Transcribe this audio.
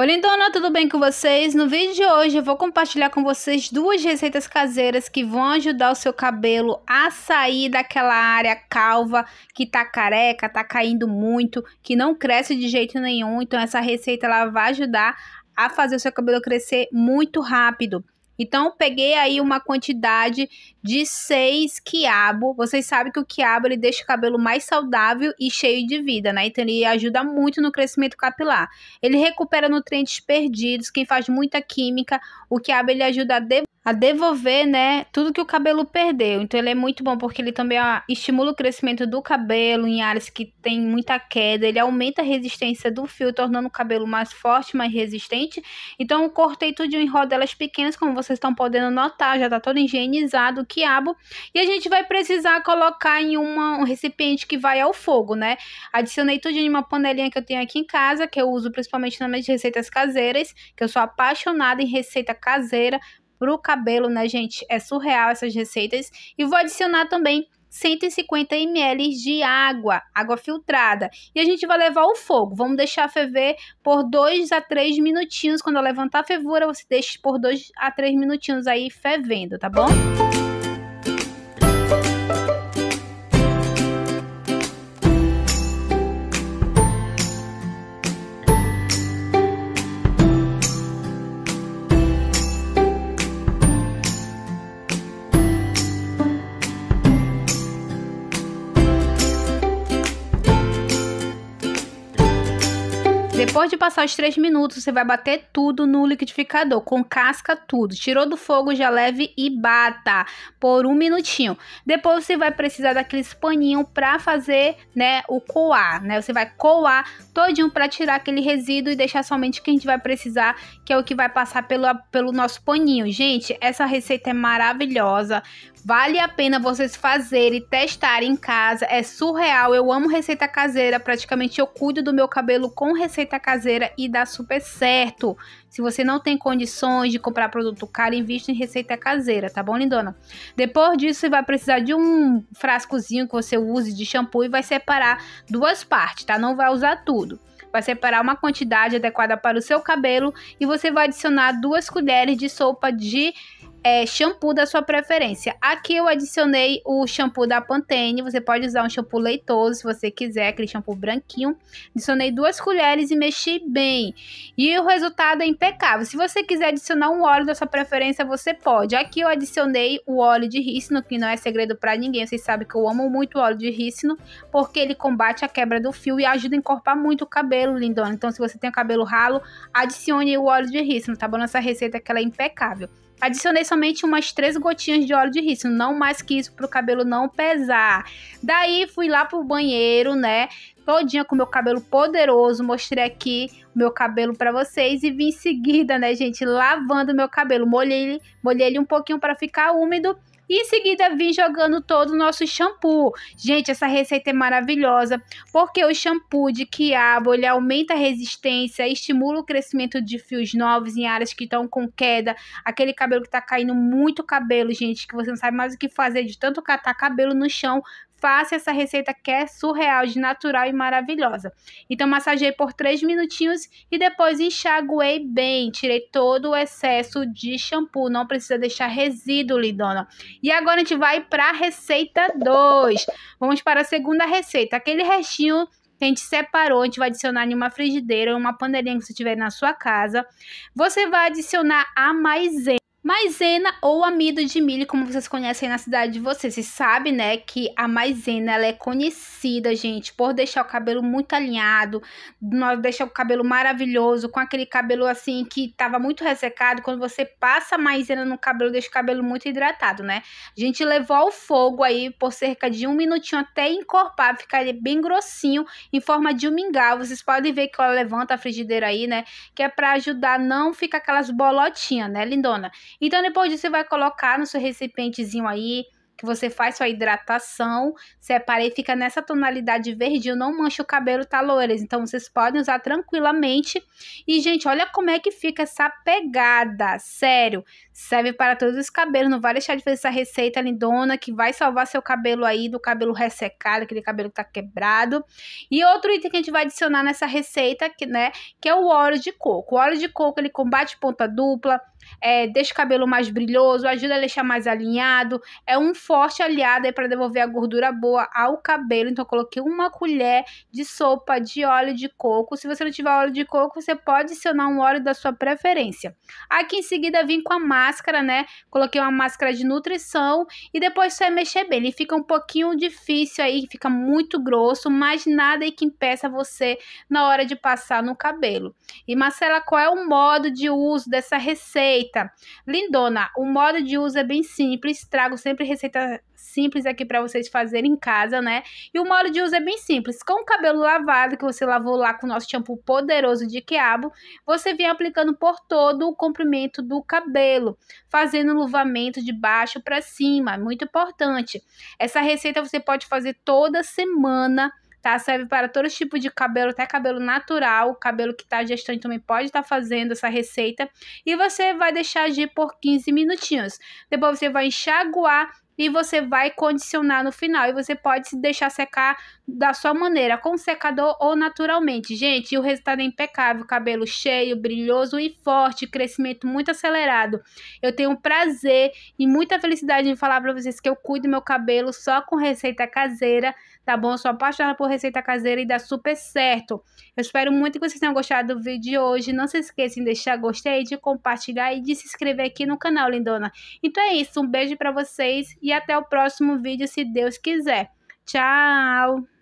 Oi lindona, então, tudo bem com vocês? No vídeo de hoje eu vou compartilhar com vocês duas receitas caseiras que vão ajudar o seu cabelo a sair daquela área calva que tá careca, tá caindo muito, que não cresce de jeito nenhum. Então essa receita ela vai ajudar a fazer o seu cabelo crescer muito rápido. Então, peguei aí uma quantidade de seis quiabo. Vocês sabem que o quiabo ele deixa o cabelo mais saudável e cheio de vida, né? Então, ele ajuda muito no crescimento capilar. Ele recupera nutrientes perdidos. Quem faz muita química, o quiabo ele ajuda a a devolver, né, tudo que o cabelo perdeu. Então ele é muito bom porque ele também ó, estimula o crescimento do cabelo em áreas que tem muita queda, ele aumenta a resistência do fio, tornando o cabelo mais forte, mais resistente. Então eu cortei tudo em rodelas pequenas, como vocês estão podendo notar, já tá todo higienizado o quiabo. E a gente vai precisar colocar em uma, um recipiente que vai ao fogo, né? Adicionei tudo em uma panelinha que eu tenho aqui em casa, que eu uso principalmente nas minhas receitas caseiras, que eu sou apaixonada em receita caseira, para o cabelo, né, gente? É surreal essas receitas. E vou adicionar também 150 ml de água, água filtrada. E a gente vai levar ao fogo. Vamos deixar ferver por 2 a 3 minutinhos. Quando levantar a fervura, você deixa por 2 a 3 minutinhos aí fervendo, tá bom? de passar os 3 minutos, você vai bater tudo no liquidificador, com casca tudo. Tirou do fogo, já leve e bata por um minutinho. Depois você vai precisar daqueles paninho para fazer, né, o coar, né? Você vai coar todinho para tirar aquele resíduo e deixar somente o que a gente vai precisar, que é o que vai passar pelo, pelo nosso paninho. Gente, essa receita é maravilhosa. Vale a pena vocês fazerem, testarem em casa. É surreal. Eu amo receita caseira. Praticamente eu cuido do meu cabelo com receita caseira caseira e dá super certo. Se você não tem condições de comprar produto caro, invista em receita caseira, tá bom, lindona? Depois disso, você vai precisar de um frascozinho que você use de shampoo e vai separar duas partes, tá? Não vai usar tudo. Vai separar uma quantidade adequada para o seu cabelo e você vai adicionar duas colheres de sopa de é, shampoo da sua preferência. Aqui eu adicionei o shampoo da Pantene. Você pode usar um shampoo leitoso se você quiser, aquele shampoo branquinho. Adicionei duas colheres e mexi bem. E o resultado é impecável. Se você quiser adicionar um óleo da sua preferência, você pode. Aqui eu adicionei o óleo de rícino, que não é segredo para ninguém. Vocês sabem que eu amo muito o óleo de rícino, porque ele combate a quebra do fio e ajuda a encorpar muito o cabelo, lindona. Então, se você tem o cabelo ralo, adicione o óleo de rícino, tá bom? Nessa receita que ela é impecável. Adicionei somente umas três gotinhas de óleo de rícino, não mais que isso pro cabelo não pesar. Daí fui lá pro banheiro, né? Todinha com meu cabelo poderoso, mostrei aqui o meu cabelo para vocês e vim em seguida, né, gente, lavando meu cabelo. Molhei ele, molhei ele um pouquinho para ficar úmido e em seguida vim jogando todo o nosso shampoo. Gente, essa receita é maravilhosa, porque o shampoo de quiabo, ele aumenta a resistência, estimula o crescimento de fios novos em áreas que estão com queda, aquele cabelo que tá caindo muito cabelo, gente, que você não sabe mais o que fazer de tanto catar cabelo no chão, Faça essa receita que é surreal, de natural e maravilhosa. Então, massageei por 3 minutinhos e depois enxaguei bem. Tirei todo o excesso de shampoo. Não precisa deixar resíduo, Lidona. E agora a gente vai para a receita 2. Vamos para a segunda receita. Aquele restinho que a gente separou, a gente vai adicionar em uma frigideira ou uma panelinha que você tiver na sua casa. Você vai adicionar a maisena maisena ou amido de milho, como vocês conhecem na cidade de vocês. Você sabe, né, que a maisena ela é conhecida, gente, por deixar o cabelo muito alinhado, deixar o cabelo maravilhoso, com aquele cabelo assim que tava muito ressecado. Quando você passa maisena no cabelo, deixa o cabelo muito hidratado, né? A gente levou ao fogo aí por cerca de um minutinho até encorpar, ficar bem grossinho, em forma de um mingau. Vocês podem ver que ela levanta a frigideira aí, né? Que é para ajudar não ficar aquelas bolotinhas, né, lindona? Então, depois disso, você vai colocar no seu recipientezinho aí, que você faz sua hidratação, separa e fica nessa tonalidade verdinho, não mancha o cabelo, tá, loiras? Então, vocês podem usar tranquilamente. E, gente, olha como é que fica essa pegada, sério. Serve para todos os cabelos, não vai deixar de fazer essa receita lindona, que vai salvar seu cabelo aí do cabelo ressecado, aquele cabelo que tá quebrado. E outro item que a gente vai adicionar nessa receita, que, né, que é o óleo de coco. O óleo de coco, ele combate ponta dupla, é, deixa o cabelo mais brilhoso, ajuda a deixar mais alinhado. É um forte aliado para devolver a gordura boa ao cabelo. Então, eu coloquei uma colher de sopa de óleo de coco. Se você não tiver óleo de coco, você pode adicionar um óleo da sua preferência. Aqui em seguida, vim com a máscara, né? Coloquei uma máscara de nutrição e depois só é mexer bem. Ele fica um pouquinho difícil aí, fica muito grosso, mas nada aí que impeça você na hora de passar no cabelo. E Marcela, qual é o modo de uso dessa receita? receita. Lindona, o modo de uso é bem simples, trago sempre receita simples aqui para vocês fazerem em casa, né? E o modo de uso é bem simples. Com o cabelo lavado, que você lavou lá com o nosso shampoo poderoso de quiabo, você vem aplicando por todo o comprimento do cabelo, fazendo luvamento de baixo para cima, muito importante. Essa receita você pode fazer toda semana tá? Serve para todo tipo de cabelo, até cabelo natural, cabelo que tá gestante também pode estar tá fazendo essa receita. E você vai deixar agir por 15 minutinhos. Depois você vai enxaguar e você vai condicionar no final. E você pode deixar secar da sua maneira, com secador ou naturalmente. Gente, o resultado é impecável: cabelo cheio, brilhoso e forte, crescimento muito acelerado. Eu tenho prazer e muita felicidade em falar para vocês que eu cuido meu cabelo só com receita caseira tá bom? Eu sou apaixonada por receita caseira e dá super certo. Eu espero muito que vocês tenham gostado do vídeo de hoje. Não se esqueçam de deixar gostei, de compartilhar e de se inscrever aqui no canal, lindona. Então é isso, um beijo para vocês e até o próximo vídeo, se Deus quiser. Tchau!